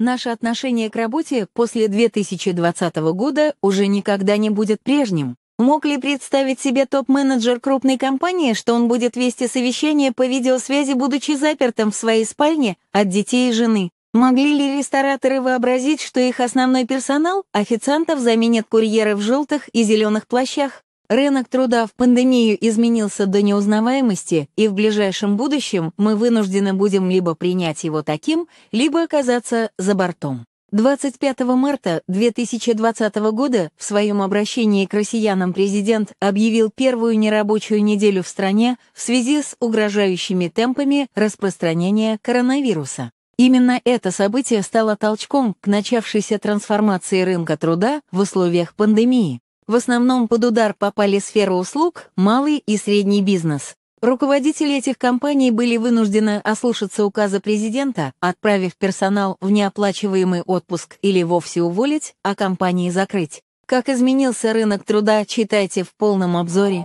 Наше отношение к работе после 2020 года уже никогда не будет прежним. Мог ли представить себе топ-менеджер крупной компании, что он будет вести совещание по видеосвязи, будучи запертым в своей спальне от детей и жены? Могли ли рестораторы вообразить, что их основной персонал официантов заменят курьеры в желтых и зеленых плащах? Рынок труда в пандемию изменился до неузнаваемости, и в ближайшем будущем мы вынуждены будем либо принять его таким, либо оказаться за бортом. 25 марта 2020 года в своем обращении к россиянам президент объявил первую нерабочую неделю в стране в связи с угрожающими темпами распространения коронавируса. Именно это событие стало толчком к начавшейся трансформации рынка труда в условиях пандемии. В основном под удар попали сферы услуг, малый и средний бизнес. Руководители этих компаний были вынуждены ослушаться указа президента, отправив персонал в неоплачиваемый отпуск или вовсе уволить, а компании закрыть. Как изменился рынок труда, читайте в полном обзоре.